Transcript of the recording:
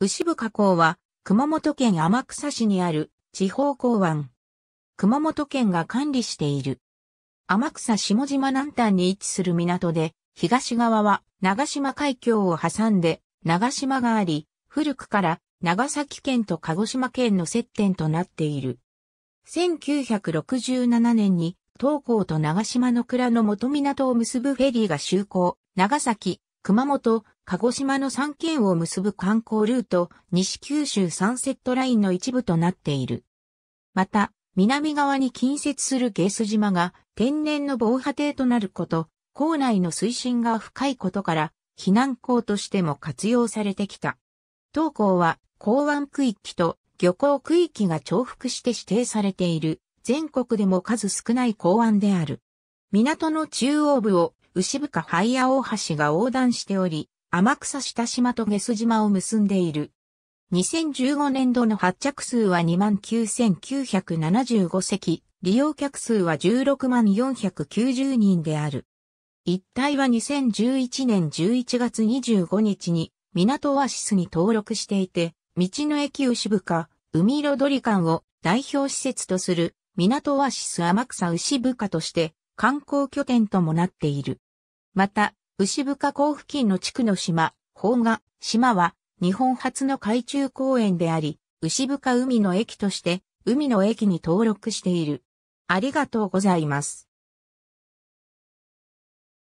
牛深港は、熊本県天草市にある地方港湾。熊本県が管理している。天草下島南端に位置する港で、東側は長島海峡を挟んで長島があり、古くから長崎県と鹿児島県の接点となっている。1967年に東港と長島の蔵の元港を結ぶフェリーが就航、長崎、熊本、鹿児島の3県を結ぶ観光ルート、西九州サンセットラインの一部となっている。また、南側に近接するゲース島が天然の防波堤となること、港内の水深が深いことから、避難港としても活用されてきた。当港は港湾区域と漁港区域が重複して指定されている全国でも数少ない港湾である。港の中央部を牛深ハイ大橋が横断しており、天草下島と下須島を結んでいる。2015年度の発着数は29,975席、利用客数は16490人である。一帯は2011年11月25日に港オアシスに登録していて、道の駅牛深、海彩り館を代表施設とする港オアシス天草牛深として観光拠点ともなっている。また、牛深港付近の地区の島、宝賀島は日本初の海中公園であり、牛深海の駅として海の駅に登録している。ありがとうございます。